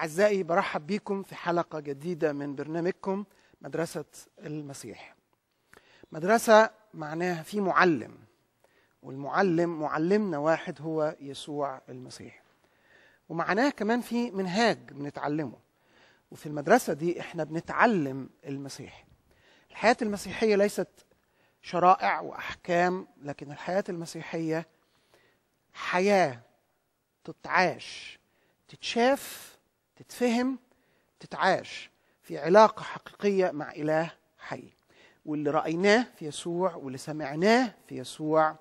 أعزائي برحب بيكم في حلقة جديدة من برنامجكم مدرسة المسيح. مدرسة معناها في معلم والمعلم معلمنا واحد هو يسوع المسيح. ومعناها كمان في منهاج بنتعلمه. وفي المدرسة دي احنا بنتعلم المسيح. الحياة المسيحية ليست شرائع وأحكام لكن الحياة المسيحية حياة تتعاش تتشاف تتفهم تتعاش في علاقة حقيقية مع إله حي واللي رأيناه في يسوع واللي سمعناه في يسوع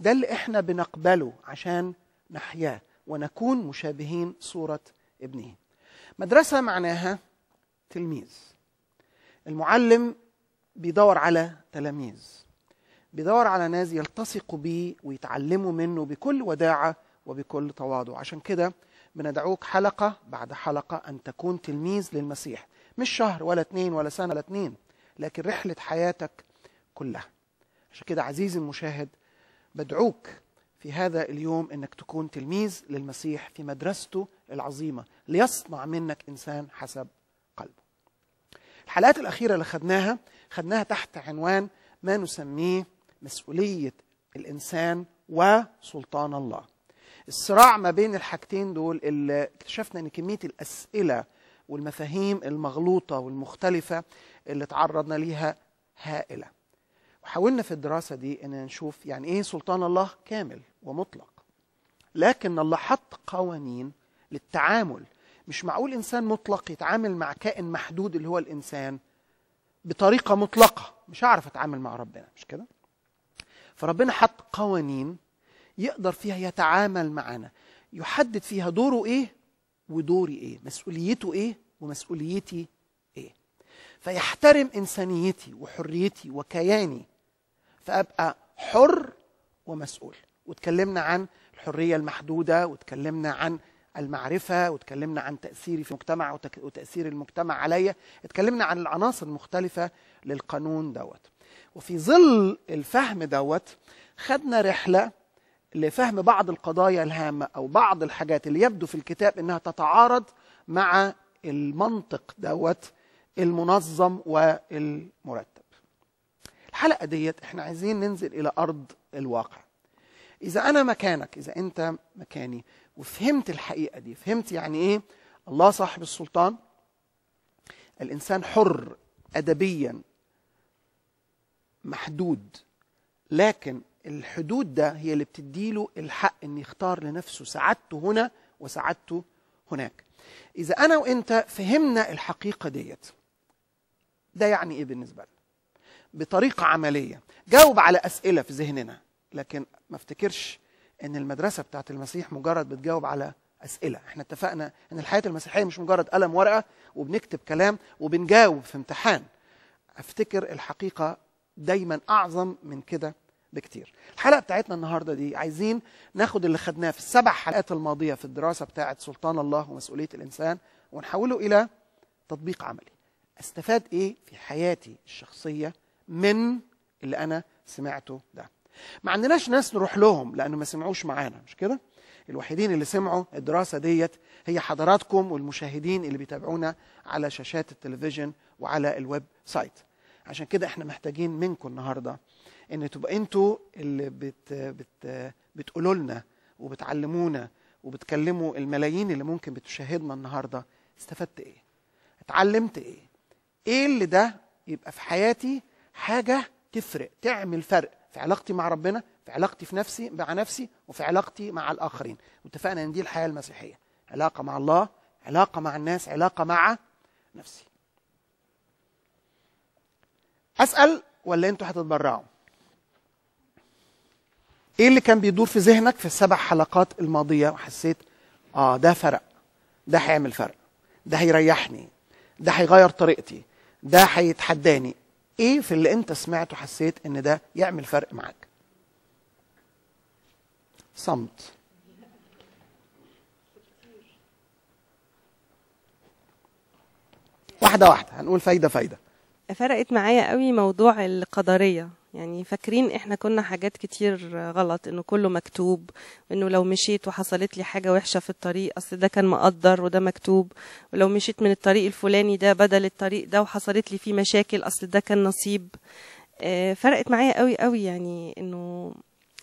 ده اللي احنا بنقبله عشان نحياه ونكون مشابهين صورة ابنه مدرسة معناها تلميذ المعلم بيدور على تلاميذ بيدور على ناس يلتصقوا بيه ويتعلموا منه بكل وداعة وبكل تواضع عشان كده بندعوك حلقة بعد حلقة أن تكون تلميذ للمسيح مش شهر ولا اتنين ولا سنة ولا اتنين لكن رحلة حياتك كلها عشان كده عزيزي المشاهد بدعوك في هذا اليوم أنك تكون تلميذ للمسيح في مدرسته العظيمة ليصنع منك إنسان حسب قلبه الحلقات الأخيرة اللي خدناها خدناها تحت عنوان ما نسميه مسؤولية الإنسان وسلطان الله الصراع ما بين الحاجتين دول اللي اكتشفنا ان كميه الاسئله والمفاهيم المغلوطه والمختلفه اللي تعرضنا ليها هائله وحاولنا في الدراسه دي ان نشوف يعني ايه سلطان الله كامل ومطلق لكن الله حط قوانين للتعامل مش معقول انسان مطلق يتعامل مع كائن محدود اللي هو الانسان بطريقه مطلقه مش هعرف اتعامل مع ربنا مش كده فربنا حط قوانين يقدر فيها يتعامل معنا يحدد فيها دوره ايه ودوري ايه مسؤوليته ايه ومسؤوليتي ايه فيحترم انسانيتي وحريتي وكياني فابقى حر ومسؤول واتكلمنا عن الحريه المحدوده واتكلمنا عن المعرفة واتكلمنا عن تأثيري في المجتمع وتأثير المجتمع عليا اتكلمنا عن العناصر المختلفة للقانون دوت وفي ظل الفهم دوت خدنا رحلة لفهم بعض القضايا الهامة أو بعض الحاجات اللي يبدو في الكتاب أنها تتعارض مع المنطق دوت المنظم والمرتب الحلقة ديت احنا عايزين ننزل إلى أرض الواقع إذا أنا مكانك إذا أنت مكاني وفهمت الحقيقة دي فهمت يعني إيه الله صاحب السلطان الإنسان حر أدبيا محدود لكن الحدود ده هي اللي بتديله الحق ان يختار لنفسه سعادته هنا وسعادته هناك اذا انا وانت فهمنا الحقيقه ديت ده يعني ايه بالنسبه لنا بطريقه عمليه جاوب على اسئله في ذهننا لكن ما افتكرش ان المدرسه بتاعت المسيح مجرد بتجاوب على اسئله احنا اتفقنا ان الحياه المسيحيه مش مجرد قلم ورقه وبنكتب كلام وبنجاوب في امتحان افتكر الحقيقه دايما اعظم من كده بكتير الحلقه بتاعتنا النهارده دي عايزين ناخد اللي خدناه في السبع حلقات الماضيه في الدراسه بتاعه سلطان الله ومسؤوليه الانسان ونحوله الى تطبيق عملي استفاد ايه في حياتي الشخصيه من اللي انا سمعته ده ما عندناش ناس نروح لهم لانه ما سمعوش معانا مش كده الوحيدين اللي سمعوا الدراسه ديت هي حضراتكم والمشاهدين اللي بيتابعونا على شاشات التلفزيون وعلى الويب سايت عشان كده احنا محتاجين منكم النهارده ان تبقى انتوا اللي بت بت بتقولوا لنا وبتعلمونا وبتكلموا الملايين اللي ممكن بتشاهدنا النهارده استفدت ايه؟ اتعلمت ايه؟ ايه اللي ده يبقى في حياتي حاجه تفرق تعمل فرق في علاقتي مع ربنا في علاقتي في نفسي مع نفسي وفي علاقتي مع الاخرين واتفقنا ان دي الحياه المسيحيه علاقه مع الله علاقه مع الناس علاقه مع نفسي اسال ولا انتوا هتتبرعوا ايه اللي كان بيدور في ذهنك في السبع حلقات الماضيه وحسيت اه ده فرق ده هيعمل فرق ده هيريحني ده هيغير طريقتي ده هيتحداني ايه في اللي انت سمعته حسيت ان ده يعمل فرق معاك صمت واحده واحده هنقول فايده فايده فرقت معايا قوي موضوع القدريه يعني فاكرين احنا كنا حاجات كتير غلط انه كله مكتوب انه لو مشيت وحصلت لي حاجه وحشه في الطريق اصل ده كان مقدر وده مكتوب ولو مشيت من الطريق الفلاني ده بدل الطريق ده وحصلت لي فيه مشاكل اصل ده كان نصيب آه، فرقت معايا قوي قوي يعني انه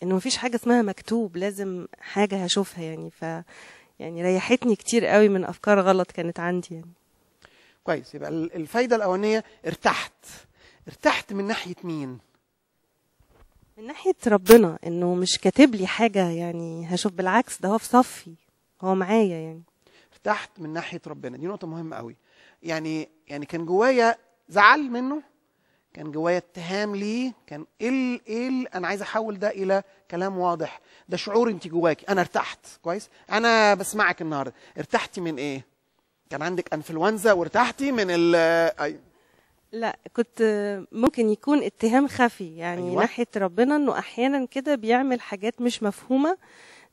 انه مفيش حاجه اسمها مكتوب لازم حاجه هشوفها يعني ف يعني ريحتني كتير قوي من افكار غلط كانت عندي يعني كويس يبقى الفايده الاولانيه ارتحت ارتحت من ناحيه مين من ناحية ربنا انه مش كاتب لي حاجة يعني هشوف بالعكس ده هو في صفي هو معايا يعني ارتحت من ناحية ربنا دي نقطة مهمة قوي يعني يعني كان جوايا زعل منه كان جوايا اتهام ليه كان ايه ايه انا عايز احول ده الى كلام واضح ده شعور انت جواكي انا ارتحت كويس انا بسمعك النهارده ارتحتي من ايه كان عندك انفلونزا وارتحتي من ال لا كنت ممكن يكون اتهام خفي يعني أيوة. ناحيه ربنا انه احيانا كده بيعمل حاجات مش مفهومه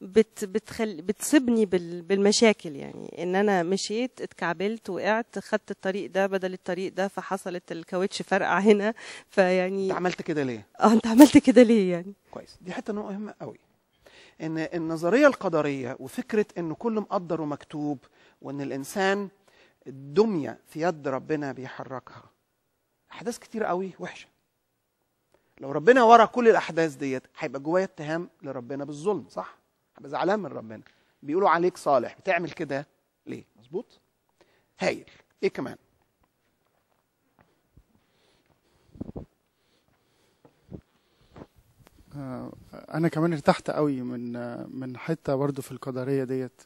بت بتخل بتصيبني بال بالمشاكل يعني ان انا مشيت اتكعبلت وقعت خدت الطريق ده بدل الطريق ده فحصلت الكاوتش فرقع هنا فيعني انت عملت كده ليه؟ اه انت عملت كده ليه يعني؟ كويس دي حته نقطه مهمه قوي ان النظريه القدريه وفكره انه كل مقدر ومكتوب وان الانسان الدميه في يد ربنا بيحركها احداث كتير قوي وحشه لو ربنا ورا كل الاحداث ديت هيبقى جوايا اتهام لربنا بالظلم صح هبقى زعلان من ربنا بيقولوا عليك صالح بتعمل كده ليه مظبوط هايل ايه كمان آه، انا كمان ارتحت قوي من آه، من حته برضو في القدريه ديت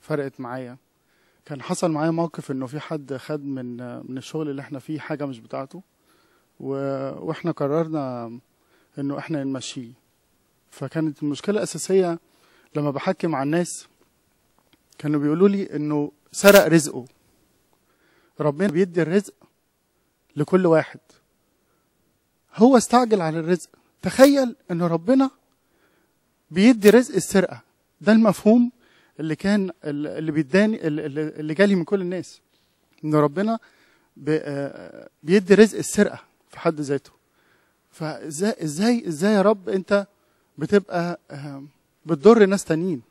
فرقت معايا كان حصل معايا موقف انه في حد خد من من الشغل اللي احنا فيه حاجه مش بتاعته و... واحنا قررنا انه احنا نمشيه فكانت المشكله الاساسيه لما بحكي مع الناس كانوا بيقولوا لي انه سرق رزقه ربنا بيدي الرزق لكل واحد هو استعجل على الرزق تخيل ان ربنا بيدي رزق السرقه ده المفهوم اللي كان اللي بيداني اللي جالي من كل الناس ان ربنا آه، بيدي رزق السرقه في حد ذاته فازاي ازاي ازاي يا رب انت بتبقى آه، بتضر ناس تانيين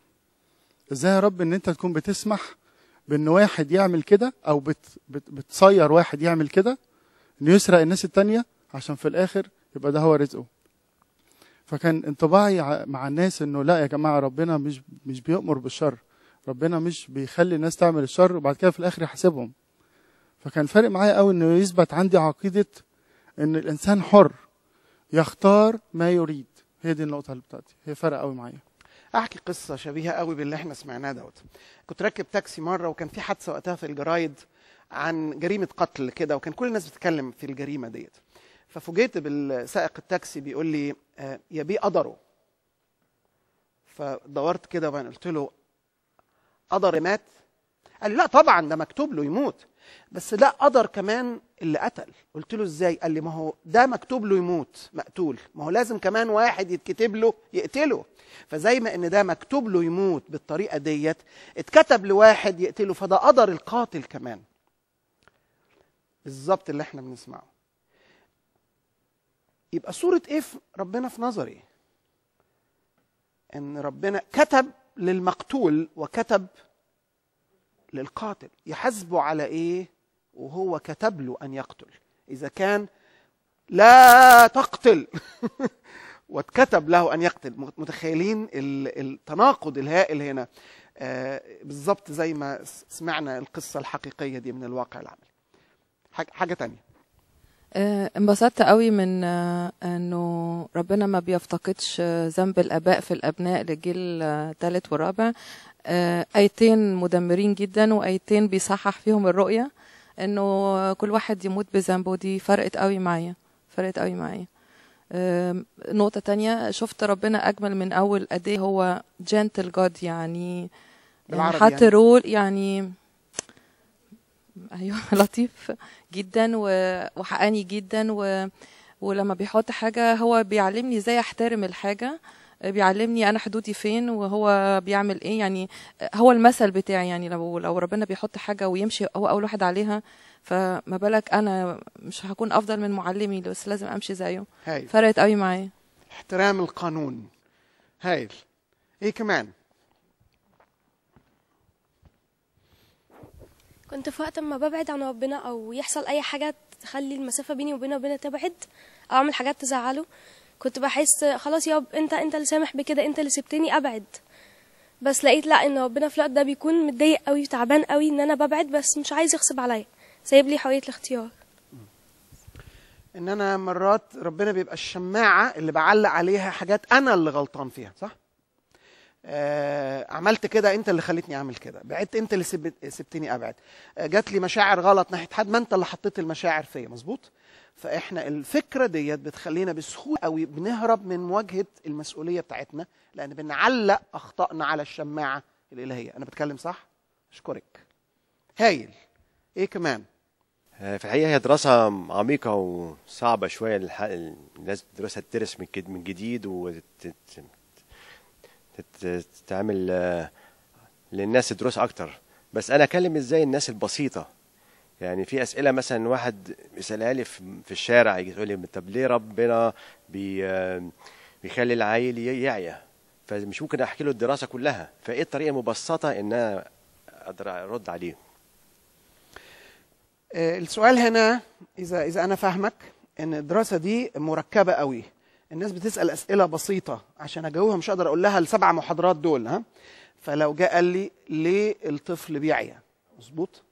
ازاي يا رب ان انت تكون بتسمح بان واحد يعمل كده او بت بت بتصير واحد يعمل كده انه يسرق الناس التانيه عشان في الاخر يبقى ده هو رزقه فكان انطباعي مع الناس انه لا يا جماعه ربنا مش مش بيأمر بالشر ربنا مش بيخلي الناس تعمل الشر وبعد كده في الاخر يحاسبهم فكان فارق معايا قوي انه يثبت عندي عقيده ان الانسان حر يختار ما يريد هي دي النقطه اللي بتاعتي هي فارقه قوي معايا احكي قصه شبيهه قوي باللي احنا سمعناه دوت كنت راكب تاكسي مره وكان في حادثه وقتها في الجرايد عن جريمه قتل كده وكان كل الناس بتتكلم في الجريمه ديت ففوجئت بالسائق التاكسي بيقول لي آه، يا بيه قدره فدورت كده وبعدين قلت له قدر مات قال لي لا طبعا ده مكتوب له يموت بس لا قدر كمان اللي قتل قلت له ازاي قال لي ما هو ده مكتوب له يموت مقتول ما هو لازم كمان واحد يتكتب له يقتله فزي ما ان ده مكتوب له يموت بالطريقه ديت اتكتب لواحد يقتله فده قدر القاتل كمان بالظبط اللي احنا بنسمعه يبقى صورة ايه في ربنا في نظري؟ ان ربنا كتب للمقتول وكتب للقاتل يحاسبه على ايه وهو كتب له ان يقتل اذا كان لا تقتل واتكتب له ان يقتل متخيلين التناقض الهائل هنا آه بالظبط زي ما سمعنا القصه الحقيقيه دي من الواقع العملي حاجه تانية آه، انبسطت قوي من آه، انه ربنا ما بيفتقدش آه، ذنب الاباء في الابناء لجيل ثالث ورابع ايتين مدمرين جدا وايتين بيصحح فيهم الرؤيه انه كل واحد يموت بذنبه دي فرقت قوي معايا فرقت قوي معايا نقطه تانية شفت ربنا اجمل من اول قد إيه هو جنتل جاد يعني حط يعني. رول يعني ايوه لطيف جدا وحقاني جدا و... ولما بيحط حاجه هو بيعلمني ازاي احترم الحاجه بيعلمني انا حدودي فين وهو بيعمل ايه يعني هو المثل بتاعي يعني لو لو ربنا بيحط حاجه ويمشي هو اول واحد عليها فما بالك انا مش هكون افضل من معلمي بس لازم امشي زيه هايل. فرقت قوي معايا احترام القانون هايل ايه كمان كنت في وقت ما ببعد عن ربنا او يحصل اي حاجه تخلي المسافه بيني وبينه ربنا تبعد او اعمل حاجات تزعله كنت بحس خلاص يا رب انت انت اللي سامح بكده انت اللي سبتني ابعد بس لقيت لا ان ربنا في الوقت ده بيكون متضايق قوي وتعبان قوي ان انا ببعد بس مش عايز يغصب عليا سايب لي حريه الاختيار ان انا مرات ربنا بيبقى الشماعه اللي بعلق عليها حاجات انا اللي غلطان فيها صح آه، عملت كده انت اللي خليتني اعمل كده بعدت انت اللي سبتني ابعد جات لي مشاعر غلط ناحيه حد ما انت اللي حطيت المشاعر فيا مظبوط فاحنا الفكره ديت بتخلينا بسهوله قوي بنهرب من مواجهه المسؤوليه بتاعتنا لان بنعلق اخطائنا على الشماعه الالهيه انا بتكلم صح اشكرك هايل ايه كمان آه، في الحقيقه هي دراسه عميقه وصعبه شويه للناس الدراسه تدرس من جديد وت... تتعمل آه، للناس دروس اكتر بس انا اكلم ازاي الناس البسيطه يعني في اسئله مثلا واحد يسالها لي في الشارع يجي يقول لي طب ليه ربنا بي آه، بيخلي العيل يعيا فمش ممكن احكي له الدراسه كلها فايه الطريقه المبسطه ان انا اقدر ارد عليه آه، السؤال هنا اذا اذا انا فاهمك ان الدراسه دي مركبه قوي الناس بتسال اسئله بسيطه عشان اجاوبها مش هقدر اقول لها السبع محاضرات دول ها فلو جاء قال لي ليه الطفل بيعيا مظبوط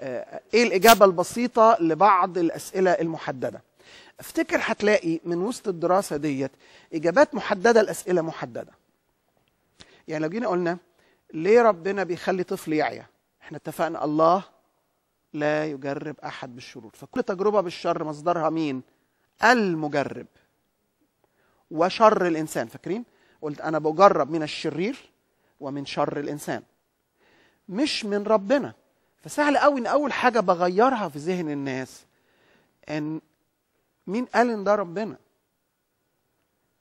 آه، ايه الاجابه البسيطه لبعض الاسئله المحدده افتكر هتلاقي من وسط الدراسه ديت اجابات محدده لاسئله محدده يعني لو جينا قلنا ليه ربنا بيخلي طفل يعيا احنا اتفقنا الله لا يجرب احد بالشرور فكل تجربه بالشر مصدرها مين المجرب وشر الانسان فاكرين قلت انا بجرب من الشرير ومن شر الانسان مش من ربنا فسهل قوي ان اول حاجه بغيرها في ذهن الناس ان مين قال ان ده ربنا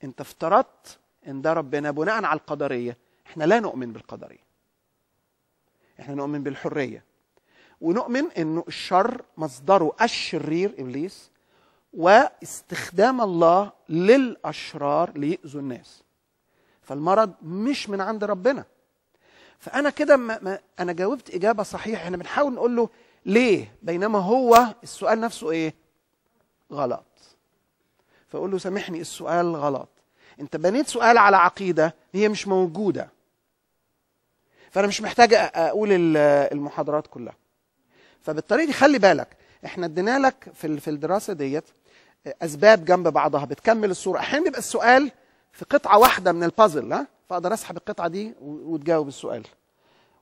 انت افترضت ان ده ربنا بناء على القدريه احنا لا نؤمن بالقدريه احنا نؤمن بالحريه ونؤمن انه الشر مصدره الشرير ابليس واستخدام الله للاشرار ليؤذوا الناس فالمرض مش من عند ربنا فانا كده ما ما انا جاوبت اجابه صحيحه احنا بنحاول نقول له ليه بينما هو السؤال نفسه ايه غلط فاقول له سامحني السؤال غلط انت بنيت سؤال على عقيده هي مش موجوده فانا مش محتاج اقول المحاضرات كلها فبالطريقه دي خلي بالك احنا ادينا لك في الدراسه ديت اسباب جنب بعضها بتكمل الصوره احيانا بيبقى السؤال في قطعه واحده من البازل ها فاقدر اسحب القطعه دي وتجاوب السؤال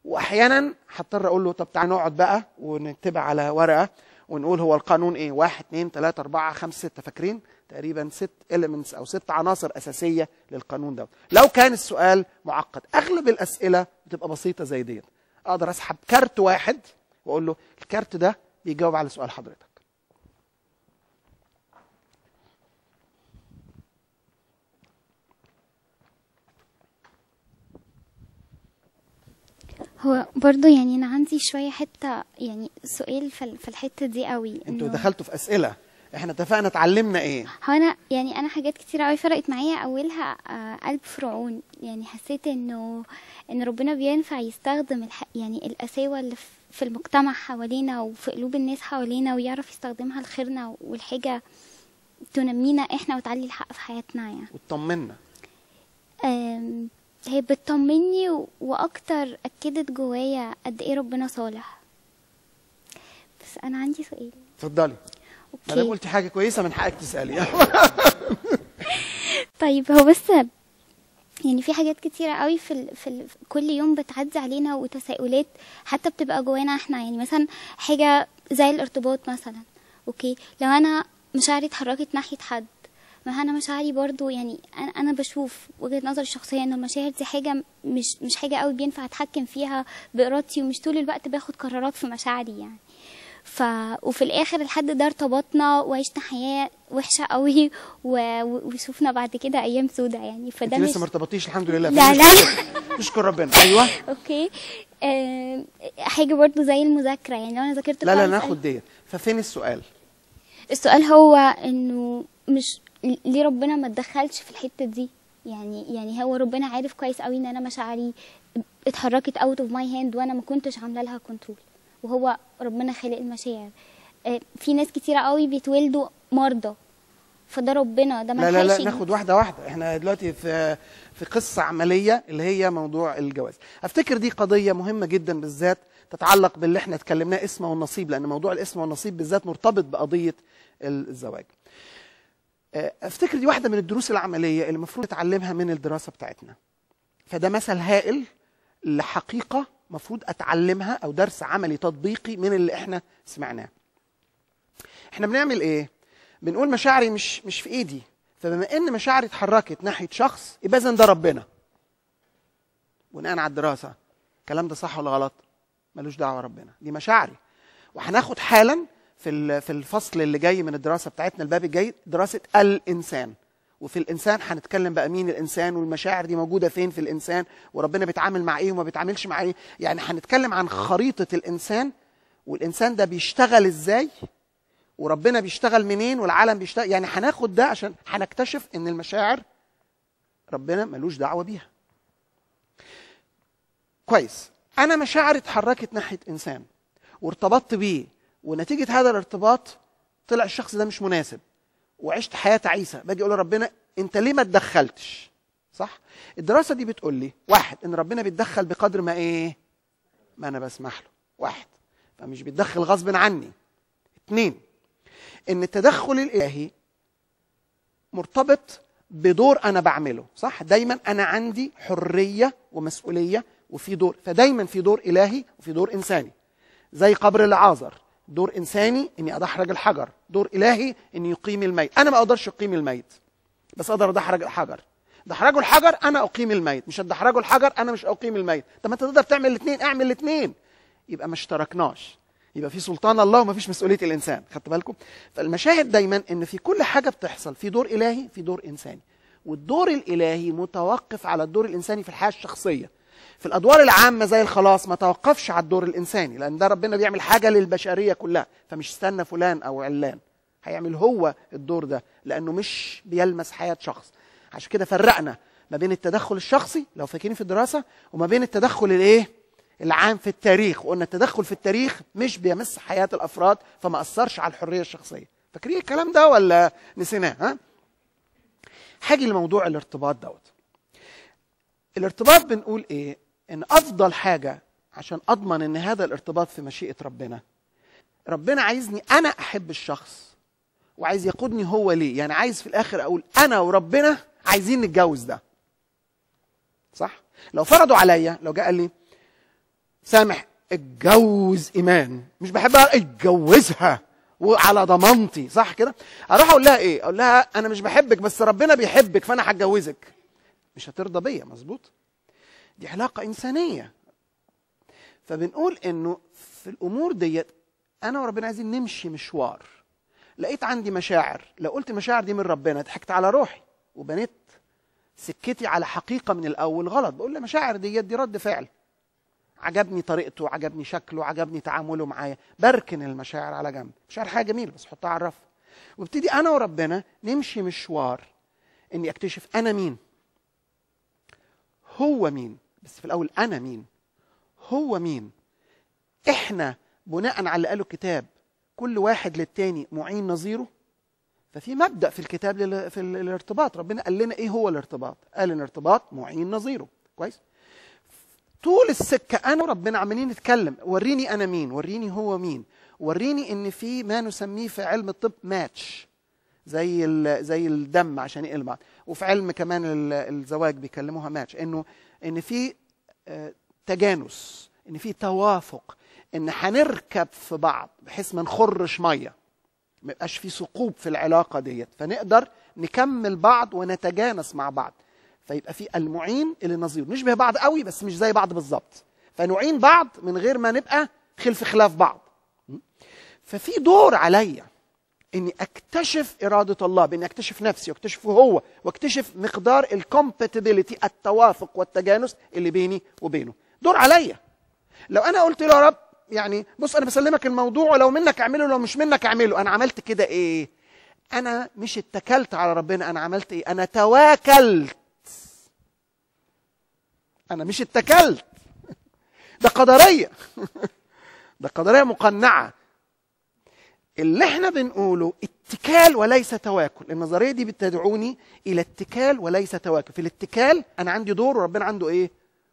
واحيانا هضطر اقول له طب تعالى نقعد بقى ونكتب على ورقه ونقول هو القانون ايه 1 2 3 4 5 6 فاكرين تقريبا ست اليمنتس او ست عناصر اساسيه للقانون ده لو كان السؤال معقد اغلب الاسئله بتبقى بسيطه زي ديت اقدر اسحب كارت واحد واقول له الكارت ده بيجاوب على سؤال حضرتك هو برضو يعني انا عندي شويه حته يعني سؤال في الحته دي قوي انتوا دخلتوا في اسئله احنا اتفقنا اتعلمنا ايه هو انا يعني انا حاجات كتير قوي فرقت معايا اولها آه، قلب فرعون يعني حسيت انه ان ربنا بينفع يستخدم الح... يعني القساوه اللي في المجتمع حوالينا وفي قلوب الناس حوالينا ويعرف يستخدمها لخيرنا والحاجه تنمينا احنا وتعلي الحق في حياتنا يعني وتطمنا هي بتطمني واكتر اكدت جوايا قد ايه ربنا صالح بس انا عندي سؤال اتفضلي ما دام حاجه كويسه من حقك تسالي طيب هو بس يعني في حاجات كتيرة قوي في ال... في ال... كل يوم بتعدي علينا وتساؤلات حتى بتبقى جوانا احنا يعني مثلا حاجة زي الارتباط مثلا اوكي لو انا مشاعري اتحركت ناحية حد ما انا مشاعري برضو يعني انا انا بشوف وجهه نظري الشخصيه ان المشاعر دي حاجه مش مش حاجه قوي بينفع اتحكم فيها بارادتي ومش طول الوقت باخد قرارات في مشاعري يعني ف وفي الاخر الحد ده ارتبطنا وعشنا حياه وحشه قوي و... وشوفنا بعد كده ايام سودة يعني فده انت لسه ما ارتبطتيش الحمد لله لا لا نشكر ربنا ايوه اوكي أه... حاجه برضو زي المذاكره يعني لو انا ذاكرت لا لا ناخد ديت ففين السؤال السؤال هو انه مش ليه ربنا ما تدخلش في الحته دي يعني يعني هو ربنا عارف كويس قوي ان انا مشاعري اتحركت اوت اوف ماي هاند وانا ما كنتش عامله لها كنترول وهو ربنا خالق المشاعر آه، في ناس كتيره قوي بيتولدوا مرضى فده ربنا ده ما لا لا لا ناخد واحده واحده احنا دلوقتي في في قصه عمليه اللي هي موضوع الجواز افتكر دي قضيه مهمه جدا بالذات تتعلق باللي احنا اتكلمناه اسمه والنصيب لان موضوع الاسم والنصيب بالذات مرتبط بقضيه الزواج آه، افتكر دي واحده من الدروس العمليه اللي المفروض اتعلمها من الدراسه بتاعتنا فده مثل هائل لحقيقه مفروض اتعلمها او درس عملي تطبيقي من اللي احنا سمعناه احنا بنعمل ايه بنقول مشاعري مش مش في ايدي فبما ان مشاعري اتحركت ناحيه شخص يبقى اذا ده ربنا بناء على الدراسه الكلام ده صح ولا غلط ملوش دعوه ربنا دي مشاعري وهناخد حالا في في الفصل اللي جاي من الدراسه بتاعتنا الباب الجاي دراسه الانسان وفي الانسان هنتكلم بقى مين الانسان والمشاعر دي موجوده فين في الانسان وربنا بيتعامل مع ايه وما بيتعاملش مع ايه يعني هنتكلم عن خريطه الانسان والانسان ده بيشتغل ازاي وربنا بيشتغل منين والعالم بيشتغل يعني هناخد ده عشان هنكتشف ان المشاعر ربنا ملوش دعوه بيها كويس انا مشاعري اتحركت ناحيه انسان وارتبطت بيه ونتيجه هذا الارتباط طلع الشخص ده مش مناسب وعشت حياه تعيسه باجي اقول لربنا انت ليه ما تدخلتش صح الدراسه دي بتقول لي واحد ان ربنا بيتدخل بقدر ما ايه ما انا بسمح له واحد فمش بيتدخل غصب عني اتنين ان التدخل الالهي مرتبط بدور انا بعمله صح دايما انا عندي حريه ومسؤوليه وفي دور فدايما في دور الهي وفي دور انساني زي قبر العازر دور انساني اني ادحرج الحجر دور الهي اني يقيم الميت انا ما اقدرش اقيم الميت بس اقدر ادحرج الحجر دحرجه الحجر انا اقيم الميت مش هتدحرجه الحجر انا مش اقيم الميت طب ما انت تقدر تعمل الاثنين اعمل الاثنين يبقى ما اشتركناش يبقى في سلطان الله وما فيش مسؤوليه الانسان خدت بالكم فالمشاهد دايما ان في كل حاجه بتحصل في دور الهي في دور انساني والدور الالهي متوقف على الدور الانساني في الحياه الشخصيه في الادوار العامه زي الخلاص ما توقفش على الدور الانساني لان ده ربنا بيعمل حاجه للبشريه كلها فمش استنى فلان او علان هيعمل هو الدور ده لانه مش بيلمس حياه شخص عشان كده فرقنا ما بين التدخل الشخصي لو فاكرين في الدراسه وما بين التدخل الايه العام في التاريخ وقلنا التدخل في التاريخ مش بيمس حياه الافراد فما اثرش على الحريه الشخصيه فاكرين الكلام ده ولا نسيناه ها حاجه لموضوع الارتباط دوت الارتباط بنقول ايه ان افضل حاجه عشان اضمن ان هذا الارتباط في مشيئه ربنا ربنا عايزني انا احب الشخص وعايز يقودني هو ليه يعني عايز في الاخر اقول انا وربنا عايزين نتجوز ده صح لو فرضوا عليا لو جاء قال لي سامح اتجوز ايمان مش بحبها اتجوزها وعلى ضمانتي صح كده اروح اقول لها ايه اقول لها انا مش بحبك بس ربنا بيحبك فانا هتجوزك مش هترضى بيا مظبوط دي علاقة إنسانية فبنقول إنه في الأمور ديت أنا وربنا عايزين نمشي مشوار لقيت عندي مشاعر لو قلت مشاعر دي من ربنا ضحكت على روحي وبنيت سكتي على حقيقة من الأول غلط بقول مشاعر ديت دي رد فعل عجبني طريقته عجبني شكله عجبني تعامله معايا بركن المشاعر على جنب مشاعر حاجة جميلة بس حطها على الرف وابتدي أنا وربنا نمشي مشوار إني أكتشف أنا مين هو مين بس في الاول انا مين هو مين احنا بناء على اللي قاله الكتاب كل واحد للتاني معين نظيره ففي مبدا في الكتاب في الارتباط ربنا قال لنا ايه هو الارتباط قال الارتباط معين نظيره كويس طول السكه انا وربنا عمالين نتكلم وريني انا مين وريني هو مين وريني ان في ما نسميه في علم الطب ماتش زي زي الدم عشان يقلب بعض وفي علم كمان الزواج بيكلموها ماتش انه ان في آه، تجانس ان في توافق ان هنركب في بعض بحيث ما نخرش ميه ما يبقاش في ثقوب في العلاقه ديت فنقدر نكمل بعض ونتجانس مع بعض فيبقى في المعين اللي نظير نشبه بعض قوي بس مش زي بعض بالظبط فنعين بعض من غير ما نبقى خلف خلاف بعض ففي دور عليا اني اكتشف اراده الله باني اكتشف نفسي واكتشفه هو واكتشف مقدار الكومباتيبيليتي التوافق والتجانس اللي بيني وبينه دور عليا لو انا قلت له يا رب يعني بص انا بسلمك الموضوع ولو منك اعمله لو مش منك اعمله انا عملت كده ايه انا مش اتكلت على ربنا انا عملت ايه انا تواكلت انا مش اتكلت ده قدريه ده قدريه مقنعه اللي احنا بنقوله اتكال وليس تواكل النظريه دي بتدعوني الى اتكال وليس تواكل في الاتكال انا عندي دور وربنا عنده ايه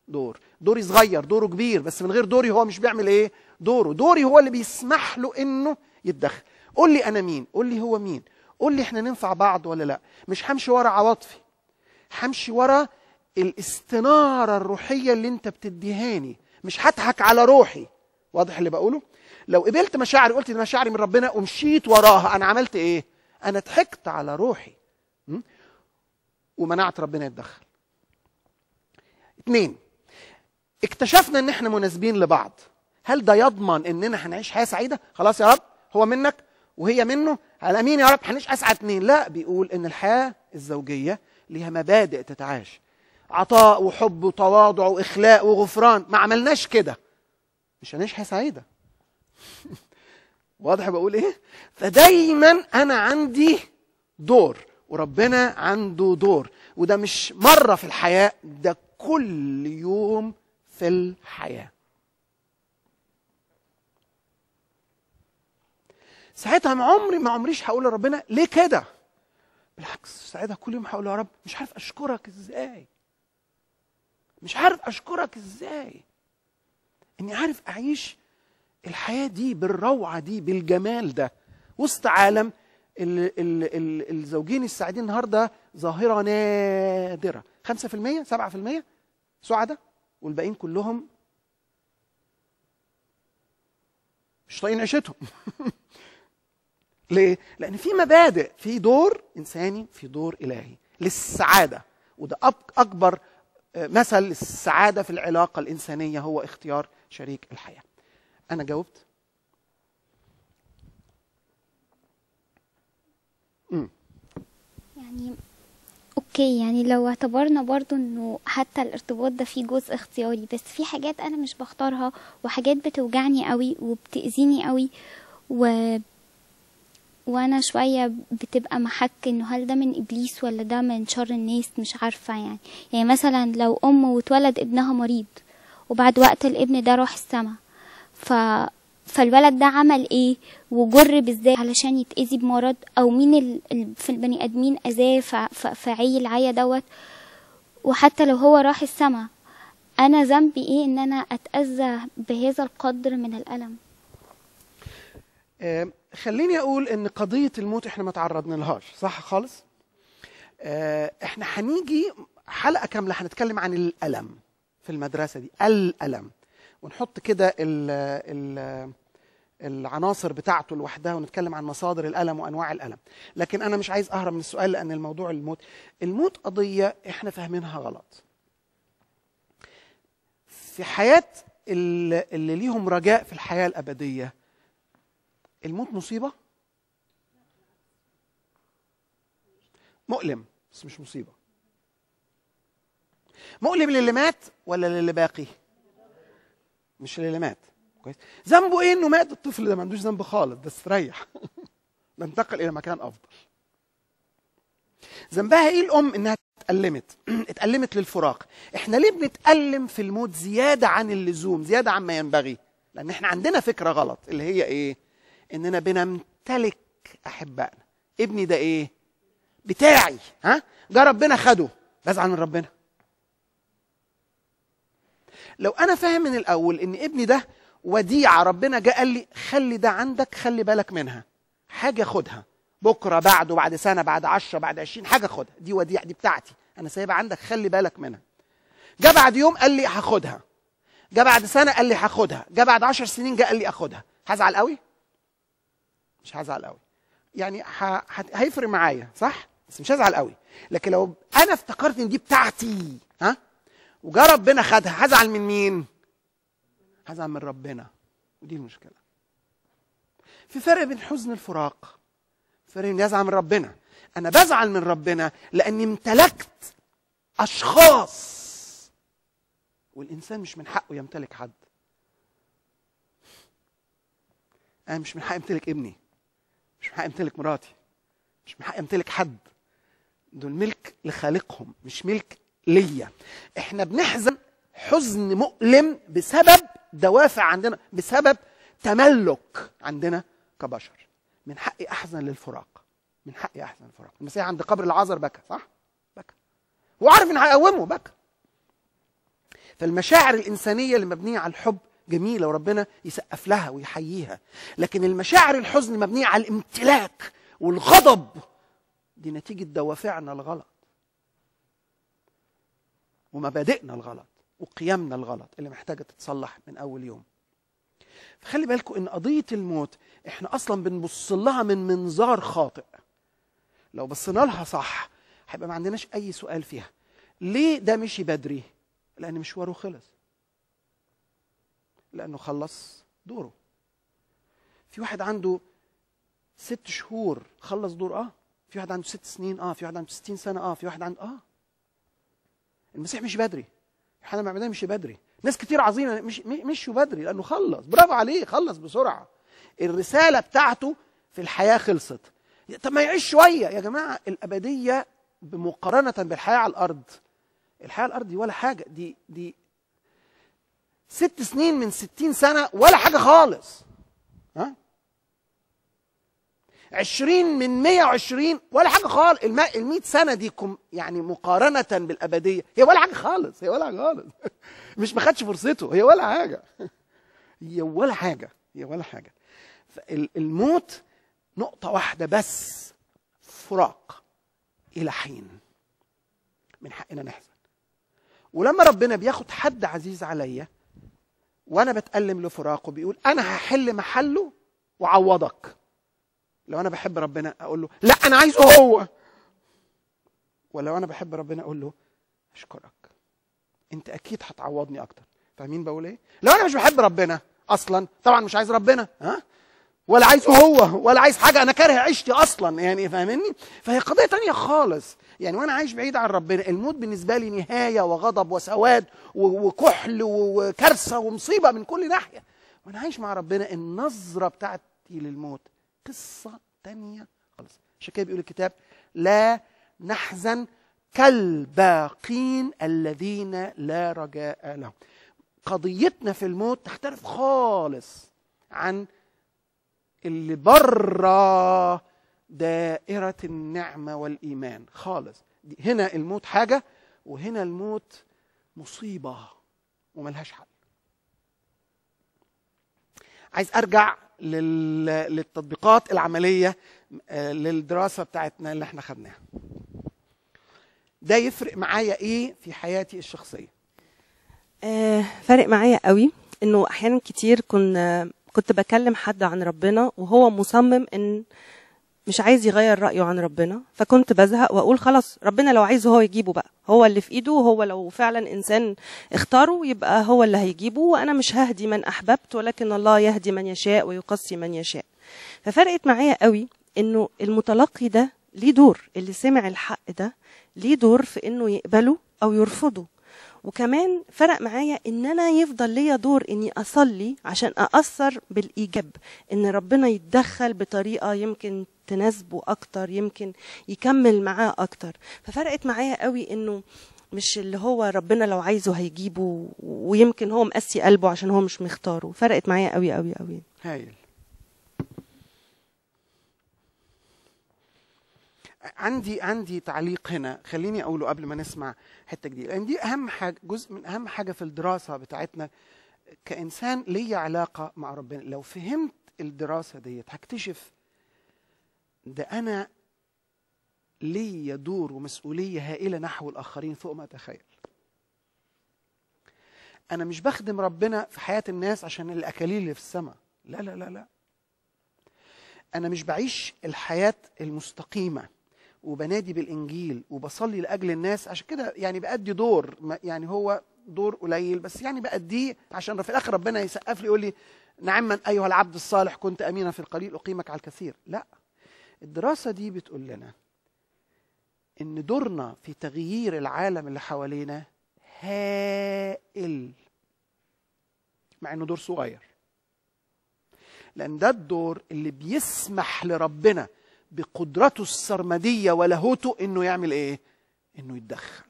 دور دوري صغير دوره كبير بس من غير دوري هو مش بيعمل ايه دوره دوري هو اللي بيسمح له انه يتدخل قول لي انا مين قول لي هو مين قول لي احنا ننفع بعض ولا لا مش همشي ورا عواطفي همشي ورا الاستناره الروحيه اللي انت بتديهاني مش هضحك على روحي واضح اللي بقوله لو قبلت مشاعري قلت مشاعري من ربنا ومشيت وراها انا عملت ايه انا ضحكت على روحي ومنعت ربنا يتدخل اتنين اكتشفنا ان احنا مناسبين لبعض هل ده يضمن اننا هنعيش حياه سعيده خلاص يا رب هو منك وهي منه على مين يا رب هنعيش اسعد اتنين لا بيقول ان الحياه الزوجيه ليها مبادئ تتعاش عطاء وحب وتواضع واخلاق وغفران ما عملناش كده مش هنعيش حياه سعيده واضح بقول ايه فدايما انا عندي دور وربنا عنده دور وده مش مره في الحياه ده كل يوم في الحياه ساعتها عمري ما عمريش هقول لربنا ليه كده بالعكس ساعتها كل يوم هقول يا رب مش عارف اشكرك ازاي مش عارف اشكرك ازاي اني عارف اعيش الحياة دي بالروعة دي بالجمال ده وسط عالم ال ال الـ الزوجين السعيدين النهارده ظاهرة نادرة 5% 7% سعداء والباقيين كلهم مش طايقين عيشتهم ليه؟ لأن في مبادئ في دور إنساني في دور إلهي للسعادة وده أكبر آه، مثل للسعادة في العلاقة الإنسانية هو اختيار شريك الحياة انا جاوبت مم. يعني اوكي يعني لو اعتبرنا برضو انه حتى الارتباط ده فيه جزء اختياري بس في حاجات انا مش بختارها وحاجات بتوجعني قوي وبتأذيني قوي و وانا شوية بتبقى محك انه هل ده من ابليس ولا ده من شر الناس مش عارفة يعني يعني مثلا لو ام وتولد ابنها مريض وبعد وقت الابن ده راح السما ف... فالولد ده عمل ايه وجر ازاي علشان يتأذي بمرض او مين ال... ال... في البني ادمين اذاه ف... ف... فعي العيا دوت وحتى لو هو راح السما انا ذنبي ايه ان انا اتأذى بهذا القدر من الالم آه، خليني اقول ان قضيه الموت احنا ما تعرضنا لهاش صح خالص آه، احنا هنيجي حلقه كامله هنتكلم عن الالم في المدرسه دي الالم ونحط كده العناصر بتاعته لوحدها ونتكلم عن مصادر الالم وانواع الالم لكن انا مش عايز اهرب من السؤال لان الموضوع الموت الموت قضيه احنا فاهمينها غلط في حياه اللي ليهم رجاء في الحياه الابديه الموت مصيبه مؤلم بس مش مصيبه مؤلم للي مات ولا للي باقي مش اللي مات كويس ذنبه ايه انه مات الطفل ده ما عندوش ذنب خالص ده استريح ننتقل الى مكان افضل ذنبها ايه الام انها اتألمت اتألمت للفراق احنا ليه بنتألم في الموت زيادة عن اللزوم زيادة عن ما ينبغي لان احنا عندنا فكرة غلط اللي هي ايه اننا بنمتلك احبائنا ابني ده ايه بتاعي ها ده ربنا خده بزعل من ربنا لو انا فاهم من الاول ان ابني ده وديعه ربنا جه قال لي خلي ده عندك خلي بالك منها حاجه خدها بكره بعده بعد سنه بعد 10 بعد 20 حاجه خدها دي وديعه دي بتاعتي انا سايبها عندك خلي بالك منها جه بعد يوم قال لي هاخدها جه بعد سنه قال لي هاخدها جه بعد 10 سنين جه قال لي اخدها هزعل قوي مش هزعل قوي يعني هيفرق معايا صح بس مش هزعل قوي لكن لو انا افتكرت ان دي بتاعتي ها وجا ربنا خدها هزعل من مين؟ هزعل من ربنا ودي المشكلة في فرق بين حزن الفراق فرق بين يزعل من ربنا أنا بزعل من ربنا لأني امتلكت أشخاص والإنسان مش من حقه يمتلك حد أنا مش من حقي أمتلك ابني مش من حقي أمتلك مراتي مش من حقي أمتلك حد دول ملك لخالقهم مش ملك ليا احنا بنحزن حزن مؤلم بسبب دوافع عندنا بسبب تملك عندنا كبشر من حقي احزن للفراق من حقي احزن للفراق المسيح عند قبر العذر بكى صح بكى وعارف ان هيقومه بكى فالمشاعر الانسانيه اللي مبنيه على الحب جميله وربنا يسقف لها ويحييها لكن المشاعر الحزن مبنيه على الامتلاك والغضب دي نتيجه دوافعنا الغلط ومبادئنا الغلط وقيمنا الغلط اللي محتاجه تتصلح من اول يوم فخلي بالكم ان قضيه الموت احنا اصلا بنبص لها من منظار خاطئ لو بصينا لها صح هيبقى ما عندناش اي سؤال فيها ليه ده مشي بدري لان مشواره خلص لانه خلص دوره في واحد عنده ست شهور خلص دور اه في واحد عنده ست سنين اه في واحد عنده 60 سنه اه في واحد عنده اه المسيح مش بدري يوحنا المعمدان مش بدري ناس كتير عظيمه مش مش بدري لانه خلص برافو عليه خلص بسرعه الرساله بتاعته في الحياه خلصت طب ما يعيش شويه يا جماعه الابديه مقارنه بالحياه على الارض الحياه على الارض دي ولا حاجه دي دي ست سنين من ستين سنه ولا حاجه خالص 20 من 120 ولا حاجه خالص ال 100 سنه دي يعني مقارنه بالابديه هي ولا حاجه خالص هي ولا حاجه خالص مش ما خدش فرصته هي ولا حاجه هي ولا حاجه هي ولا حاجه الموت نقطه واحده بس فراق الى حين من حقنا نحزن ولما ربنا بياخد حد عزيز عليا وانا بتألم لفراقه بيقول انا هحل محله وعوضك لو انا بحب ربنا اقول له لا انا عايزه هو ولو انا بحب ربنا اقول له اشكرك انت اكيد هتعوضني اكتر فاهمين بقول ايه لو انا مش بحب ربنا اصلا طبعا مش عايز ربنا ها ولا عايزه هو ولا عايز حاجه انا كاره عيشتي اصلا يعني فاهمني فهي قضيه تانية خالص يعني وانا عايش بعيد عن ربنا الموت بالنسبه لي نهايه وغضب وسواد وكحل وكارثه ومصيبه من كل ناحيه وانا عايش مع ربنا النظره بتاعتي للموت قصة تانية خالص عشان كده بيقول الكتاب لا نحزن كالباقين الذين لا رجاء لهم قضيتنا في الموت تختلف خالص عن اللي بره دائرة النعمة والإيمان خالص هنا الموت حاجة وهنا الموت مصيبة وملهاش حل عايز أرجع للتطبيقات العمليه آه، للدراسه بتاعتنا اللي احنا خدناها ده يفرق معايا ايه في حياتي الشخصيه آه فرق معايا قوي انه احيانا كتير كنا كنت بكلم حد عن ربنا وهو مصمم ان مش عايز يغير رايه عن ربنا فكنت بزهق واقول خلاص ربنا لو عايزه هو يجيبه بقى هو اللي في ايده هو لو فعلا انسان اختاره يبقى هو اللي هيجيبه وانا مش ههدي من احببت ولكن الله يهدي من يشاء ويقصي من يشاء ففرقت معايا قوي انه المتلقي ده ليه دور اللي سمع الحق ده ليه دور في انه يقبله او يرفضه وكمان فرق معايا ان انا يفضل ليا دور اني اصلي عشان ااثر بالايجاب ان ربنا يتدخل بطريقه يمكن تناسبه اكتر يمكن يكمل معاه اكتر ففرقت معايا قوي انه مش اللي هو ربنا لو عايزه هيجيبه ويمكن هو مقسي قلبه عشان هو مش مختاره فرقت معايا قوي قوي قوي هايل عندي عندي تعليق هنا خليني اقوله قبل ما نسمع حته جديده لان يعني دي اهم حاجه جزء من اهم حاجه في الدراسه بتاعتنا كانسان ليا علاقه مع ربنا لو فهمت الدراسه ديت هكتشف ده انا ليا دور ومسؤوليه هائله نحو الاخرين فوق ما اتخيل انا مش بخدم ربنا في حياه الناس عشان الاكاليل اللي في السماء لا لا لا لا انا مش بعيش الحياه المستقيمه وبنادي بالانجيل وبصلي لاجل الناس عشان كده يعني بادي دور يعني هو دور قليل بس يعني باديه عشان في الاخر ربنا يسقف لي يقول لي نعما ايها العبد الصالح كنت امينا في القليل اقيمك على الكثير لا الدراسه دي بتقول لنا ان دورنا في تغيير العالم اللي حوالينا هائل مع انه دور صغير لان ده الدور اللي بيسمح لربنا بقدرته السرمدية ولاهوته انه يعمل ايه انه يتدخل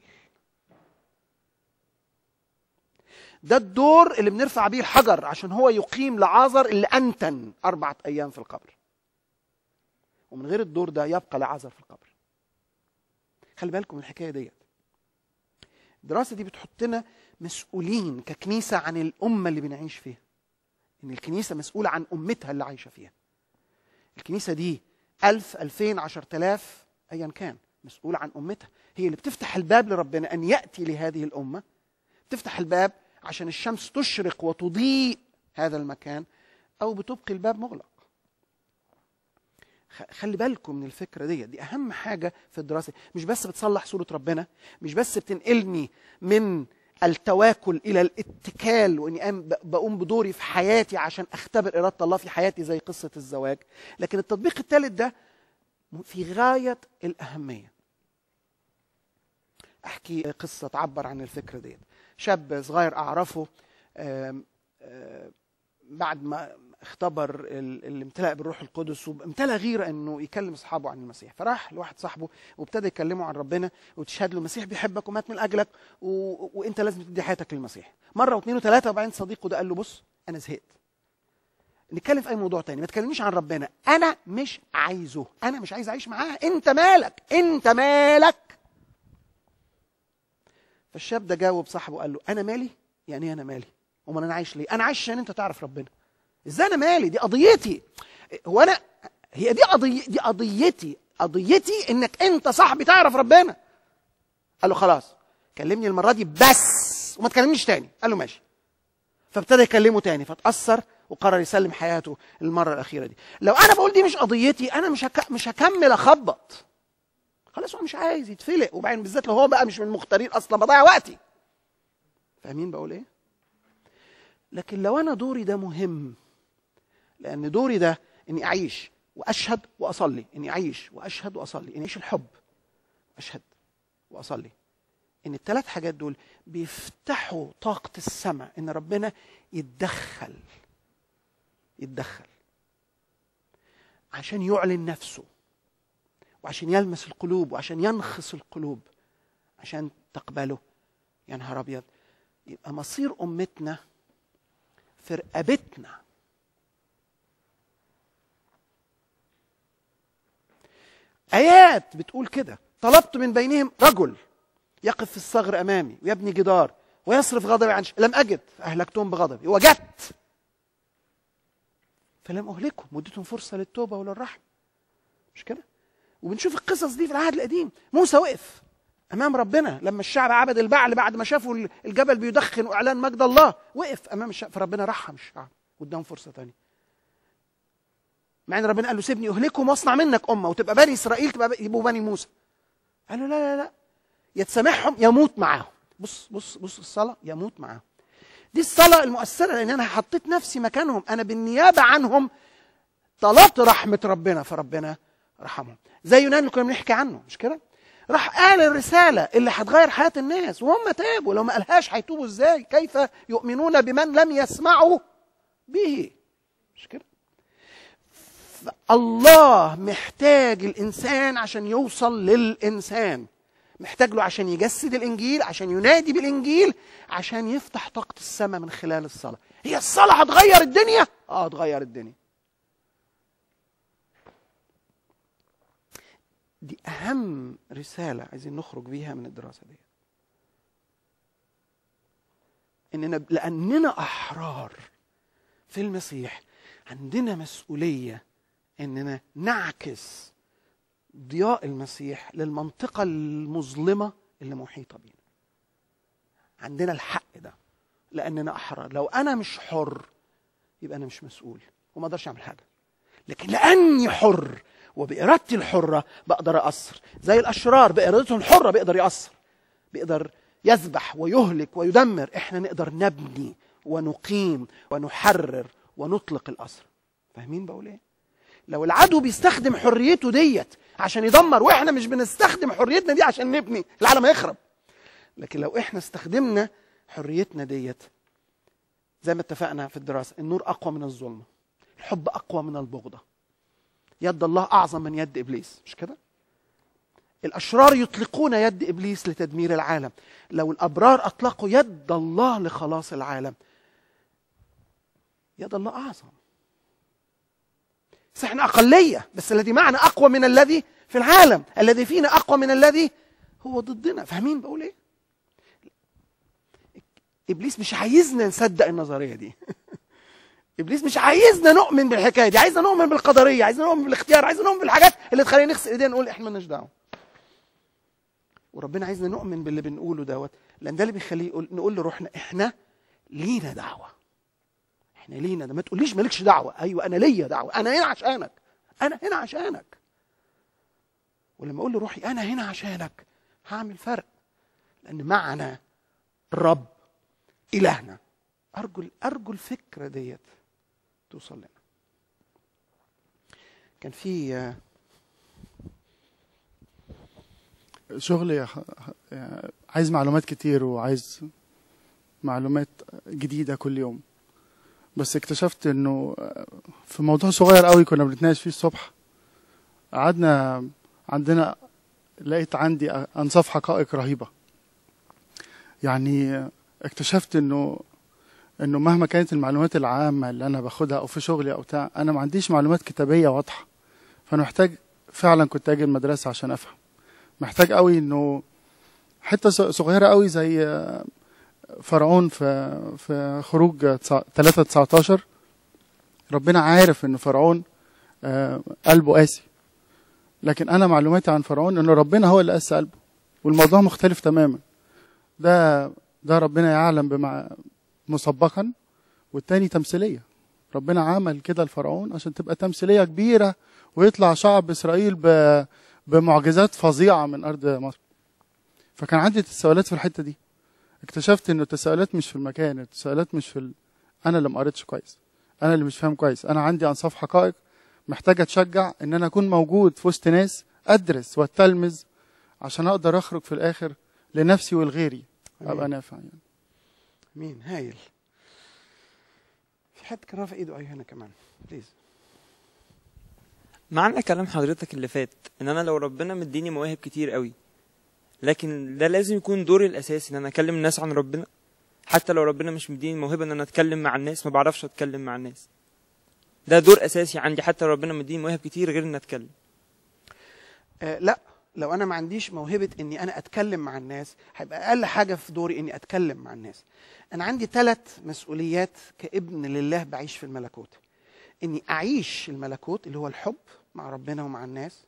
ده الدور اللي بنرفع بيه الحجر عشان هو يقيم لعازر اللي انتن اربعة ايام في القبر ومن غير الدور ده يبقى لعازر في القبر خلي بالكم من الحكايه ديت الدراسه دي بتحطنا مسؤولين ككنيسه عن الامه اللي بنعيش فيها ان الكنيسه مسؤوله عن امتها اللي عايشه فيها الكنيسه دي ألف ألفين عشر تلاف أيا كان مسؤول عن أمتها هي اللي بتفتح الباب لربنا أن يأتي لهذه الأمة بتفتح الباب عشان الشمس تشرق وتضيء هذا المكان أو بتبقي الباب مغلق خلي بالكم من الفكره دي دي اهم حاجه في الدراسه مش بس بتصلح صوره ربنا مش بس بتنقلني من التواكل الى الاتكال واني بقوم بدوري في حياتي عشان اختبر اراده الله في حياتي زي قصه الزواج لكن التطبيق الثالث ده في غايه الاهميه احكي قصه تعبر عن الفكره ديت شاب صغير اعرفه بعد ما اختبر اللي امتلأ بالروح القدس وامتلأ غيره انه يكلم اصحابه عن المسيح فراح لواحد صاحبه وابتدى يكلمه عن ربنا وتشهد له المسيح بيحبك ومات من اجلك و... وانت لازم تدي حياتك للمسيح مره واثنين وثلاثه وبعدين صديقه ده قال له بص انا زهقت نتكلم في اي موضوع تاني ما تكلمنيش عن ربنا انا مش عايزه انا مش عايز اعيش معاه انت مالك انت مالك فالشاب ده جاوب صاحبه قال له انا مالي يعني ايه انا مالي امال انا عايش ليه انا عايش عشان انت تعرف ربنا ازاي انا مالي دي قضيتي هو انا هي دي قضي دي قضيتي قضيتي انك انت صاحبي تعرف ربنا قال له خلاص كلمني المره دي بس وما تكلمنيش تاني قال له ماشي فابتدى يكلمه تاني فتاثر وقرر يسلم حياته المره الاخيره دي لو انا بقول دي مش قضيتي انا مش هك... مش هكمل اخبط خلاص هو مش عايز يتفلق وبعدين بالذات لو هو بقى مش من المختارين اصلا بضيع وقتي فاهمين بقول ايه لكن لو انا دوري ده مهم لأن دوري ده إني أعيش وأشهد وأصلي إني أعيش وأشهد وأصلي إني أعيش الحب أشهد وأصلي إن الثلاث حاجات دول بيفتحوا طاقة السماء إن ربنا يتدخل يتدخل عشان يعلن نفسه وعشان يلمس القلوب وعشان ينخص القلوب عشان تقبله يا نهار ابيض يبقى مصير امتنا في رقبتنا آيات بتقول كده طلبت من بينهم رجل يقف في الثغر أمامي ويبني جدار ويصرف غضبي عن ش... لم أجد فأهلكتهم بغضبي وجدت فلم أهلكهم واديتهم فرصة للتوبة وللرحمة مش كده؟ وبنشوف القصص دي في العهد القديم موسى وقف أمام ربنا لما الشعب عبد البعل بعد ما شافوا الجبل بيدخن وإعلان مجد الله وقف أمام الشعب فربنا رحم الشعب واداهم فرصة تانية مع ان ربنا قال له سيبني اهلكهم واصنع منك امه وتبقى بني اسرائيل تبقى يبقوا بني موسى قال له لا لا لا يتسامحهم يموت معاهم بص بص بص الصلاه يموت معاهم دي الصلاه المؤثره لان انا حطيت نفسي مكانهم انا بالنيابه عنهم طلبت رحمه ربنا فربنا رحمهم زي يونان اللي كنا بنحكي عنه مش كده راح قال الرسالة اللي هتغير حياة الناس وهم تابوا لو ما قالهاش هيتوبوا ازاي كيف يؤمنون بمن لم يسمعوا به مش كده الله محتاج الانسان عشان يوصل للانسان محتاج له عشان يجسد الانجيل عشان ينادي بالانجيل عشان يفتح طاقه السماء من خلال الصلاه هي الصلاه هتغير الدنيا اه هتغير الدنيا دي اهم رساله عايزين نخرج بيها من الدراسه دي اننا لاننا احرار في المسيح عندنا مسؤوليه اننا نعكس ضياء المسيح للمنطقه المظلمه اللي محيطه بينا عندنا الحق ده لاننا احرار لو انا مش حر يبقى انا مش مسؤول وما اقدرش اعمل حاجه لكن لاني حر وبارادتي الحره بقدر اقصر زي الاشرار بارادتهم الحره بيقدر يقصر بيقدر يذبح ويهلك ويدمر احنا نقدر نبني ونقيم ونحرر ونطلق الاسر فاهمين بقول ايه لو العدو بيستخدم حريته ديت عشان يدمر واحنا مش بنستخدم حريتنا دي عشان نبني العالم هيخرب لكن لو احنا استخدمنا حريتنا ديت زي ما اتفقنا في الدراسه النور اقوى من الظلمه الحب اقوى من البغضه يد الله اعظم من يد ابليس مش كده الاشرار يطلقون يد ابليس لتدمير العالم لو الابرار اطلقوا يد الله لخلاص العالم يد الله اعظم بس احنا أقلية بس الذي معنا أقوى من الذي في العالم الذي فينا أقوى من الذي هو ضدنا فاهمين بقول إيه إبليس مش عايزنا نصدق النظرية دي ابليس مش عايزنا نؤمن بالحكايه دي عايزنا نؤمن بالقدريه عايزنا نؤمن بالاختيار عايزنا نؤمن بالحاجات اللي تخلينا نغسل ايدينا نقول احنا مالناش دعوه وربنا عايزنا نؤمن باللي بنقوله دوت لان ده اللي بيخليه يقول نقول لروحنا احنا لينا دعوه احنا لينا ده ما تقوليش مالكش دعوه ايوه انا ليا دعوه انا هنا عشانك انا هنا عشانك ولما اقول لروحي انا هنا عشانك هعمل فرق لان معنا الرب الهنا ارجو ارجو الفكره ديت توصل لنا كان في شغل عايز معلومات كتير وعايز معلومات جديده كل يوم بس اكتشفت انه في موضوع صغير قوي كنا بنتناقش فيه الصبح قعدنا عندنا لقيت عندي انصاف حقائق رهيبه يعني اكتشفت انه انه مهما كانت المعلومات العامه اللي انا باخدها او في شغلي او بتاع انا ما عنديش معلومات كتابيه واضحه فانا محتاج فعلا كنت اجي المدرسه عشان افهم محتاج قوي انه حته صغيره قوي زي فرعون في في خروج 3 19 ربنا عارف ان فرعون آه، قلبه قاسي لكن انا معلوماتي عن فرعون ان ربنا هو اللي قاس قلبه والموضوع مختلف تماما ده ده ربنا يعلم بما مسبقا والتاني تمثيليه ربنا عمل كده لفرعون عشان تبقى تمثيليه كبيره ويطلع شعب اسرائيل بمعجزات فظيعه من ارض مصر فكان عندي تساؤلات في الحته دي اكتشفت انه التساؤلات مش في المكان التساؤلات مش في ال... انا اللي ما قريتش كويس انا اللي مش فاهم كويس انا عندي انصاف حقائق محتاج اتشجع ان انا اكون موجود في وسط ناس ادرس واتلمذ عشان اقدر اخرج في الاخر لنفسي ولغيري ابقى نافع يعني مين هايل في حد كان رافع ايده اي أيوه، هنا كمان بليز معنى كلام حضرتك اللي فات ان انا لو ربنا مديني مواهب كتير قوي لكن ده لازم يكون دوري الاساسي ان انا اكلم الناس عن ربنا حتى لو ربنا مش مديني الموهبه ان انا اتكلم مع الناس ما بعرفش اتكلم مع الناس ده دور اساسي عندي حتى لو ربنا مديني مواهب كتير غير ان اتكلم آه لا لو انا ما عنديش موهبه اني انا اتكلم مع الناس هيبقى اقل حاجه في دوري اني اتكلم مع الناس انا عندي ثلاث مسؤوليات كابن لله بعيش في الملكوت اني اعيش الملكوت اللي هو الحب مع ربنا ومع الناس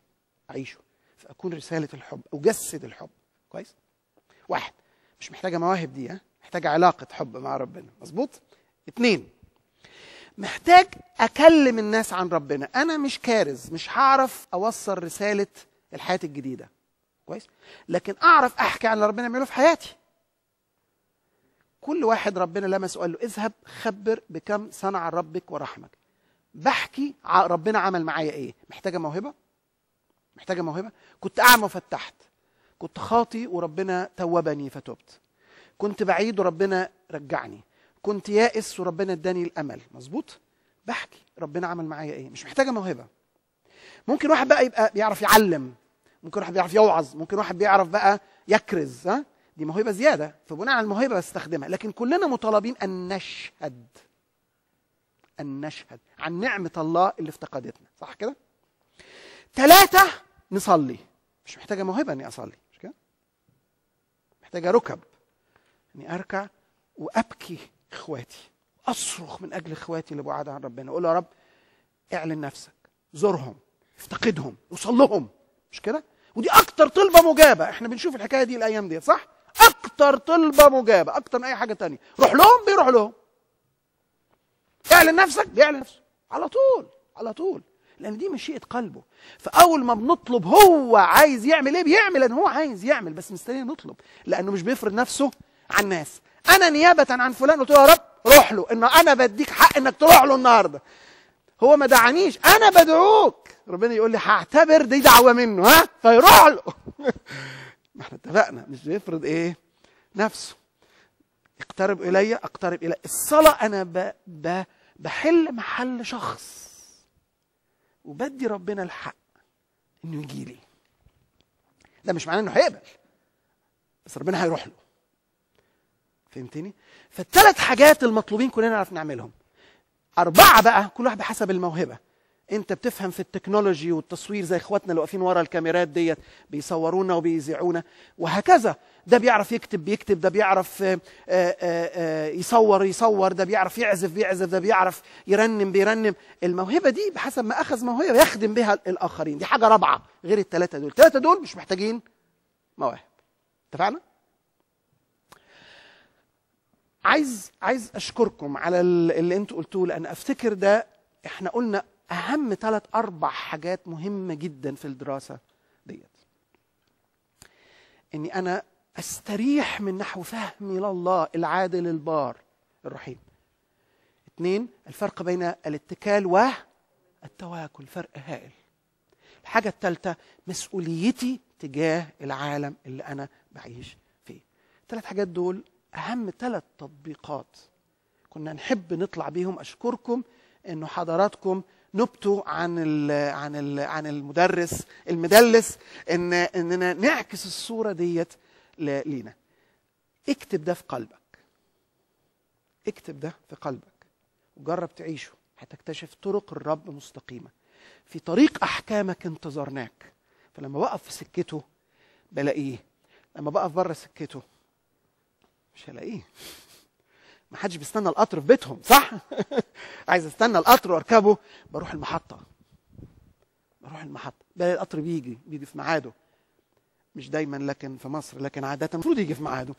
اعيشه فاكون رساله الحب اجسد الحب كويس واحد مش محتاجه مواهب دي ها محتاجه علاقه حب مع ربنا مظبوط اثنين محتاج اكلم الناس عن ربنا انا مش كارز مش هعرف اوصل رساله الحياه الجديده كويس لكن اعرف احكي عن اللي ربنا بيعمله في حياتي كل واحد ربنا لمس وقال له اذهب خبر بكم صنع ربك ورحمك بحكي ربنا عمل معايا ايه محتاجه موهبه محتاجه موهبه كنت اعمى وفتحت كنت خاطي وربنا توبني فتبت كنت بعيد وربنا رجعني كنت يائس وربنا اداني الامل مظبوط بحكي ربنا عمل معايا ايه مش محتاجه موهبه ممكن واحد بقى يبقى بيعرف يعلم ممكن واحد بيعرف يوعظ ممكن واحد بيعرف بقى يكرز ها دي موهبه زياده فبناء على الموهبه بستخدمها لكن كلنا مطالبين ان نشهد ان نشهد عن نعمه الله اللي افتقدتنا صح كده ثلاثه نصلي مش محتاجه موهبه اني اصلي محتاجه ركب اني اركع وابكي اخواتي اصرخ من اجل اخواتي اللي بعاد عن ربنا اقول يا رب اعلن نفسك زورهم افتقدهم وصل لهم مش كده ودي اكتر طلبه مجابه احنا بنشوف الحكايه دي الايام دي صح اكتر طلبه مجابه اكتر من اي حاجه تانية روح لهم بيروح لهم اعلن نفسك بيعلن نفسه على طول على طول لأن دي مشيئة قلبه فأول ما بنطلب هو عايز يعمل إيه بيعمل لأن هو عايز يعمل بس مستنيين نطلب لأنه مش بيفرض نفسه على الناس أنا نيابة عن فلان قلت له يا رب روح له إن أنا بديك حق إنك تروح له النهاردة هو ما دعانيش أنا بدعوك ربنا يقول لي هعتبر دي دعوة منه ها فيروح له ما احنا اتفقنا مش بيفرض إيه نفسه اقترب إلي أقترب إلي الصلاة أنا ب... ب... بحل محل شخص وبدي ربنا الحق انه يجي لي ده مش معناه انه هيقبل بس ربنا هيروح له فهمتني فالثلاث حاجات المطلوبين كلنا نعرف نعملهم اربعه بقى كل واحد بحسب الموهبه انت بتفهم في التكنولوجي والتصوير زي اخواتنا اللي واقفين ورا الكاميرات ديت بيصورونا وبيذيعونا وهكذا ده بيعرف يكتب بيكتب ده بيعرف آآ آه، آآ آه، آه، يصور يصور ده بيعرف يعزف بيعزف ده بيعرف يرنم بيرنم الموهبه دي بحسب ما اخذ موهبه يخدم بها الاخرين دي حاجه رابعه غير الثلاثه دول الثلاثه دول مش محتاجين مواهب اتفقنا عايز عايز اشكركم على اللي انتوا قلتوه لان افتكر ده احنا قلنا اهم ثلاث اربع حاجات مهمه جدا في الدراسه ديت اني انا استريح من نحو فهمي لله العادل البار الرحيم اثنين الفرق بين الاتكال والتواكل فرق هائل الحاجة الثالثة مسؤوليتي تجاه العالم اللي أنا بعيش فيه ثلاث حاجات دول أهم ثلاث تطبيقات كنا نحب نطلع بيهم أشكركم أنه حضراتكم نبته عن الـ عن الـ عن المدرس المدلس ان اننا نعكس الصوره ديت لينا اكتب ده في قلبك اكتب ده في قلبك وجرب تعيشه هتكتشف طرق الرب مستقيمه في طريق احكامك انتظرناك فلما بقف في سكته بلاقيه لما بقف بره سكته مش هلاقيه ما حدش بيستنى القطر في بيتهم صح عايز استنى القطر واركبه بروح المحطه بروح المحطه بلاقي القطر بيجي بيجي في ميعاده مش دايما لكن في مصر لكن عاده المفروض يجي في ميعاده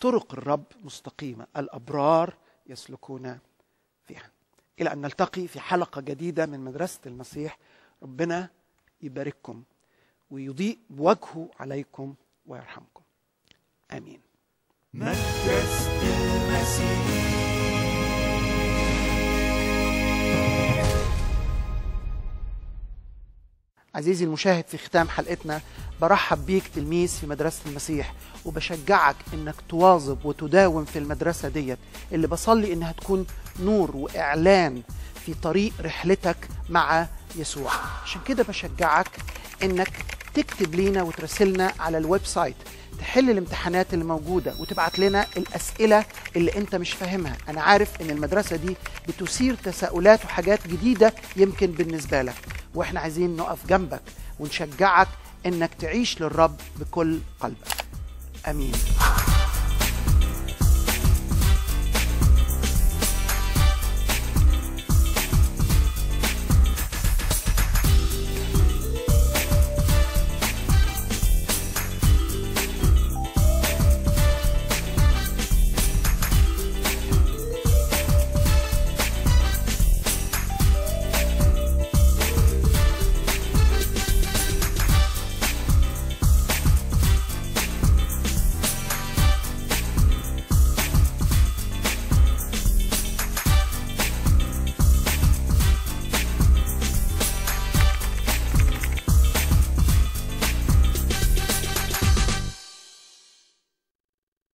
طرق الرب مستقيمه الابرار يسلكون فيها الى ان نلتقي في حلقه جديده من مدرسه المسيح ربنا يبارككم ويضيء وجهه عليكم ويرحمكم امين مكرست المسيح عزيزي المشاهد في ختام حلقتنا برحب بيك تلميذ في مدرسة المسيح وبشجعك انك تواظب وتداوم في المدرسة ديت اللي بصلي انها تكون نور واعلان في طريق رحلتك مع يسوع عشان كده بشجعك انك تكتب لينا وترسلنا على الويب سايت تحل الامتحانات اللي موجودة وتبعت لنا الأسئلة اللي أنت مش فاهمها أنا عارف أن المدرسة دي بتثير تساؤلات وحاجات جديدة يمكن بالنسبة لك وإحنا عايزين نقف جنبك ونشجعك أنك تعيش للرب بكل قلبك أمين